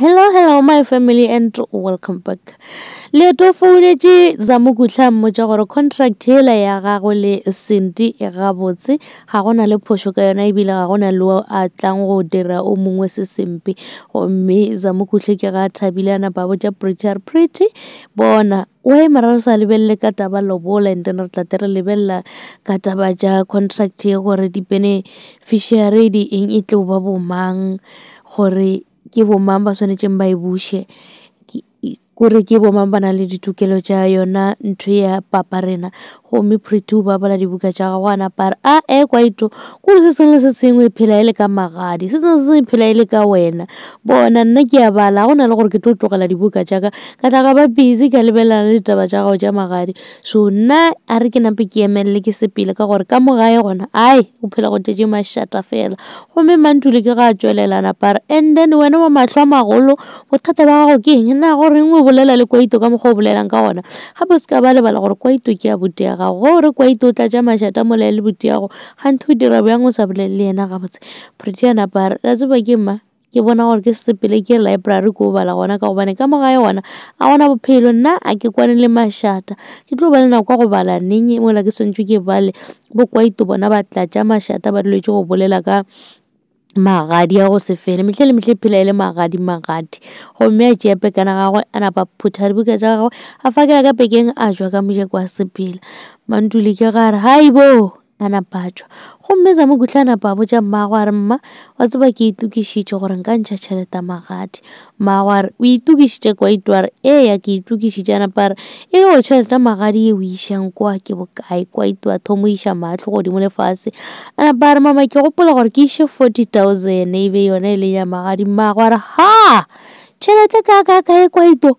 hello hello my family and welcome back leeto founetše zamokutla a mmotša gore contract yela ya gago le senti e gabotse ga gona le phošo ka yona ebile ga gona le a tlang go dira o mongwe se sempe gomme zamokutle ke ga thabile a napa a botša pretty are pretty bona o ema ra re sa lebelele ka taba lobola and then re tlate re lebelela ka taba ja contract ye gore di-beneficiary di eng e tlo ba bomang gore 因为妈妈说：“你这么白，不 kore ke bo mang ba nang le ditokelo tša yona ntho ya papa rena gomme pretty o bapala dibuka tša gago a napa a e kwaito kore se sengwe le se sengwe e phela e le ka magadi se sengwe se sengwe e phela e le ka wena bona nna ke a bala go na le gore ke tlo tlogela dibuka tšaka ka tla ka ba busy ka lebelelana le ditaba tša gago tša magadi so nna a re ke nape ke emelele ke sepele ka gore ka mogae gona ai o phela go tetse mašata fela gomme mantule ke ga a tswelelana pare and then wena wa matlho a magolo bothata ba gago ke eng na gorengwe bolela le kwaito ka mokgwa o bolelang ka gona gape o seka ba lebala gore kwaito ke ya boteaga gore kwaito o tlatsa mašata molaya e le boteago gantho o e dira bjang o sa bolele le yena gabotse pretiana bare ra tseba ke mma ke bona gore ke sepele ke library ko bala gona ka gobane ka mogae ona a gona bophelo nna a ke kwane le mašata ke tlo ba le nako ya go bala neng mola ke swantse ke bale bokwaito bona ba tlatša mašata ba dilwetse go bolela ka magadi a go se fele metlhe le metlhe phela e le magadi magadi gomme a tšea kana gagwe a napa phutha dibuka tša gagwe a kela ka pekeng a jwa ka mojako a sepela mantule ke gare hai bo a napa a tšhwa gomme zamekutlwe a napa a botša mmagwe a re mma wa tseba ke itukišitše gore nka ntšha tšheleta magadi mmagwe a re o itukišitše kwa itwa a re ee ke itukišitše anapa napa e re eo tšhelete magadi e o išang kwa ke bokae kwa itwa thomo iša matlho godimo lefase anapa napa re mama ke gopola gore ke iše forty thousand ebe yone e le ya magadi mmaago a re ha tšhelete ka ka ka e kwa ito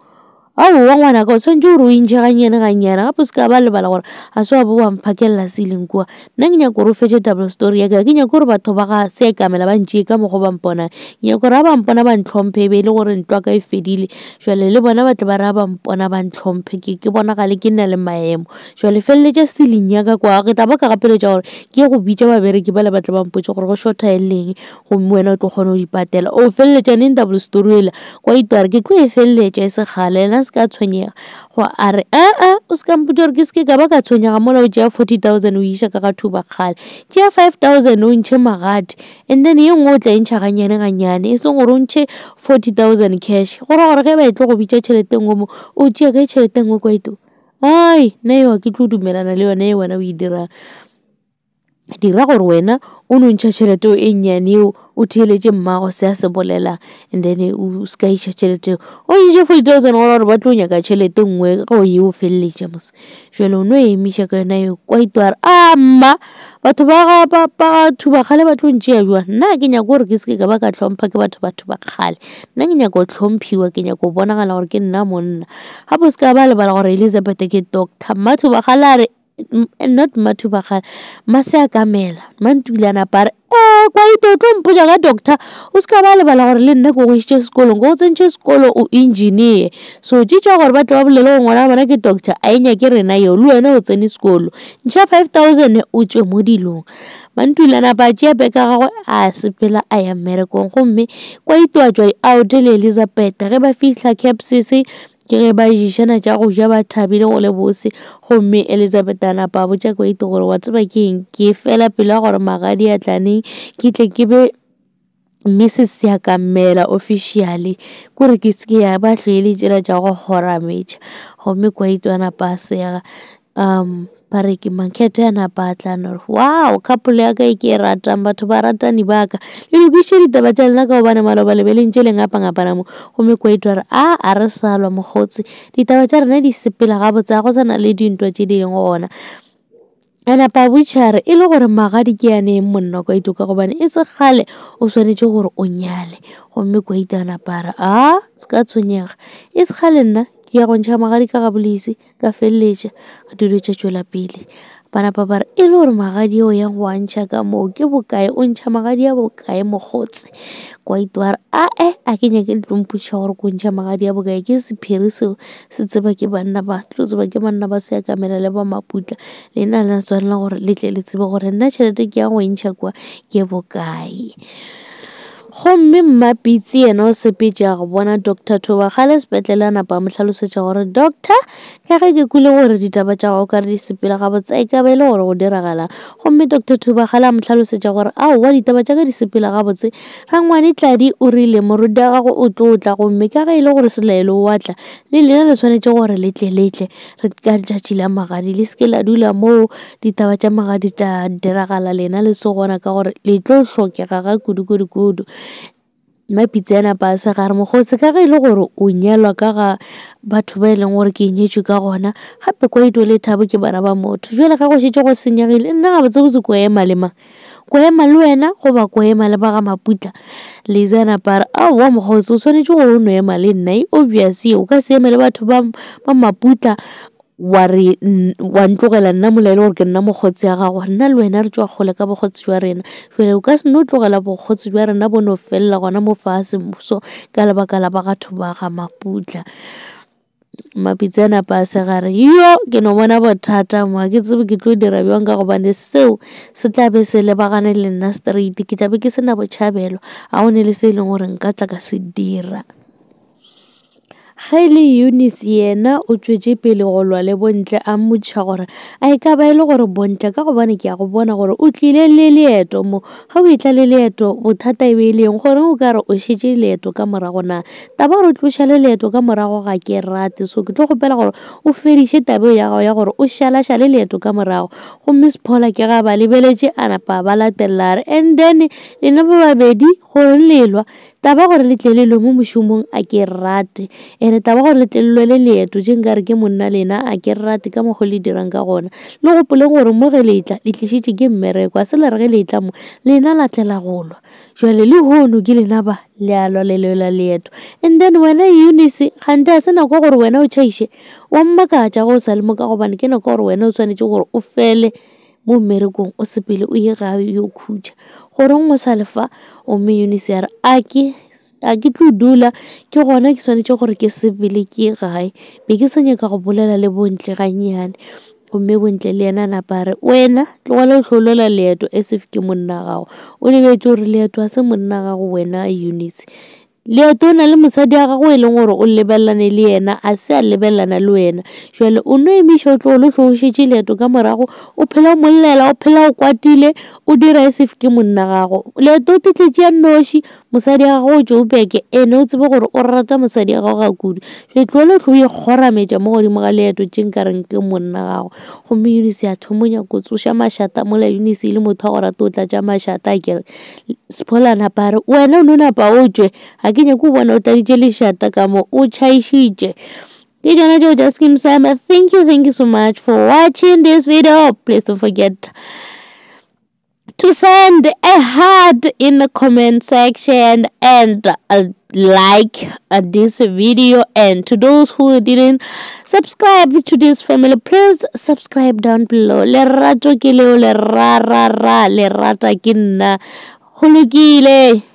awu wangwana ka swanke gore o ntšhe gannyane gannyane gape o seka ba lebala gore a se wa bo wa mphakelela seleng kua nna ke nyaka o fetse double story yaka ke nyaka gore batho ba ga seekamela ka mokgwa ba mponang ke nyaka gore mpona ba ntlhomphe e be e le gore ntlo ka e fedile jale le bona batle ba raya ba mpona ba ntlhomphe ke bonagale ke nna le maemo jale feleletša seleng yaka kwa ke tla ba ka gapeletša gore ke go bitsa babereki bale batle ba mpotse gore go shorta eleng leng gomme o tlo kgone go dipatela o feleletša neng double story ela kwa itware ke tlo e feleletša e sekgale ena a se ka tshwenyega go a re aa ee, ee, o se kamputi gore ke seke ka ba ka tshwenyega mola o tseya forty thousand o iša ka ka thuba kgale tseya five thousand o ntšhe magadi and then ye nngwe o tla e ntšha gannyane ganyane e seng gore o ntšhe forty thousand cash gore gore ge ba e tle go bitsa tšhelete ngwe mo o tseya ka e tšhelete kwa kwaito ai nna ewa ke tlo dumelana le yone e wena o e dirang dira gore wena o no ntšha tšhelete e o e nnyaneo o theeletse mmago se a se bolela and then o seka iša tšhelete o iše forty thousand gona gore ba tlo nyaka tšhelete nngwe go ye o feleletša mose jale o no emiša ka yona yo kwa itware a mma batho ba ga thubakgale ba tlo ntšea jwa nna ke nyako gore ke seke ka ba ka tlhompha ke batho ba thubakgale nna ke nyako go tlhomphiwa ke nyako go bonagala gore ke nna monna gapo se seka ba lebala gore elizabeth ke doctor mmathubakgale a re not mathubagana mase a kamela mantulana pare e oh, kwaito tlo mpotsa ka doctor o seka ba lebala gore le nna ke go isitše sekolong ko go tsentšhe sekolo o engineer so tšetša gore ba tla ba bolele go ngwana bona ke doctor a enya ke rena yeo le wena o tsene sekolo ntšha five thousand o tswe mo dilong mantulana pa tšea beka gagwe a sepela a ya mmerekong gomme kwa kwaito a tswa a e le elizabeth ge ba fitlha capsis ke ge badišana tša go ja ba thabile go le bose gomme elizabeth anapa napa a botša gore wa tseba ke eng ke fela pele ya gore magadi a tlaneng ke tle ke be mrs ya kamela officially kore ke seke ya ba le tsela tša go kgorametša gomme koaitwanapa a sega um ba makete ke mankgethe a napa a tlano re wow couple ya ka e ke e ratang batho ba ratani ba ka le lokiše ditaba tša lena ka gobane maloba lebeleng tše leng apangapana mo kwa koitwa re a ah, a re salwa mokgotse ditaba tsa rena di sepela ga a go sana le dintwa tše di leng gona a napa a botšha e le gore magadi ke yaneng e monna kwa kwaito ka gobane e se kgale o swanetše gore o nyale gomme kwaito a napa a ah, a se ka tshwenyega e se kgale nna ke ya go ntšha magadi ka gabolese ka feleletša a dilo tša tšwela pele banapa bare e le gore magadi ao yang go a ntšha ka moo ke bokae o ntšha magadi a bokae mokgotse kwa itware ae a ke nyake tlompotšha gore ko ntšha magadi a bokae ke sephiri seo se tseba ke banna ba tlo tseba ke banna ba seakamela le ba maputla le na le tshwanela gore le le tsebe gore nna tšhelete ke yang go e ntšha kwa ke bokae gomme mmapitsi ena o sepetse a go bona doctor thoba gale sepetlele a napa a mo tlhalosetša gore doctor ka ge ke kwile gore ditaba tša gago ka re di sepela ga botsa e ka ba e le gore go diragalang gomme doctor thoba gale a mo tlhalosetša gore aowa ditaba tša ka di sepela ga botse rangwane tladi o rile moruti wa gago o tlo tla gomme ka ge e le gore selaelo o atla le lena le tshwanetse gore letleletle re ka tšatši la magadi le seke la dula moo ditaba tša magadi tša diragala lena le se gona ka gore le tlo tlhokega ga kudu-kudu-kudu mapitse ana napa a gare mokgotse ka ge e le gore o nyalwa ka ga batho ba e leng gore ke nyetswe ka gona gape kwa ito e le thabo ke bana ba motho jwale ga go šetse go senyegile nna ga botsebotse ko ema le mang ko ema le wena goba ko ema le ba ga maputla lese a napa a re aowa mokgotse o tshwanetse gore o no ema le nna e obvious o ka se eme le batho ba maputla wa ntlogela nna molaele gore ke nna mokgotsi ya gago nna le wena re tswa kgole ka bokgotsi jwa rena fela o ka se no tlogela bokgotsi jwa rena bone o felela gona mo fatshe mmuso ka lebaka la ba batho ba ga maputla mapitse a se a segare yo ke no bona bothata moa ke tsebe ke tlo dira bjang ka gobane seo se tlabe se lebagane le nna straight ke tlabe ke sena botšhabelo a go ne le se e leng gore nka tla ka se dira ge le Eunice yena o tswetse pele go lwa le bontle a mmotšha gore a e ka ba e le gore bontle ka gobane ke ya go bona gore o tlile le leeto mo ga o etla le leeto bothata e be e leng goreng o ka re o šetse leeto ka morago na taba gore o tloša le leeto ka morago ga ke rate so ke tlo gopela gore o fedise tabeo ya gago ya gore o šalaša le leeto ka morago gomme sephola ke ga ba lebeletse a napa ba latelela re and then lena ba babedi gore lelwa taba gore le tle le lwe mo mošomong a ke rate and taba gore letelelwe le leeto jenka re ke monna lena a ke rrate ka mokgo le dirang ka gona le gopoleng gore mo ge letla le tlišitše ke mmereko a se le re ge letla mo lena la tlela go jale le hono ke lena ba le a lwa leeto and then wena eunice gante a se nako gore wena o chaiše wa mmakatša go o sa le moka gobane ke nako gore wena o tshwanetse gore o fele mo mmerekong o sepele o ye gae yo khutša goreng o sa lefa omme eunice ya re a ke a ke tlo dula ke gona ke tshwanetse gore ke sebele ke gae be ke senya ka go bolela le bontle gannyane gomme bontle le yena a napa re wena tlogole go tlholola leeto asef ke monna gago o ne gore leeto a se monna gago wena a e unice leeto o na le mosadi a gago e leng gore o lebelelane le yena a se a lebelelana le wena jale o no emiša o tlo le tlhogošitše leeto ka morago o phela o mollela o s phela o kwatile o dira e sefe ke monna gago leeto o titletse ya noši mosadi a gago o tsoubeke ene o tsebe gore o rata mosadi a gago ga kudu jale tlo le tlho o ikgorametša mo godimo ga leeto tše nkareng ke monna gago gomme unise a thomonya ko mašata mola unise e le motho a go rata o tlatša mašata a kere sepholanapa wena o ne o napa o tswe lakini kubwana utalichelisha hata kama uchaishije Did you enjoy just Kim Sam? Thank you, thank you so much for watching this video. Please don't forget to send a heart in the comment section and a like uh, this video and to those who didn't subscribe to this family please subscribe down below Le lerato ke le ra ra leo lerarara lerata ke nna golokile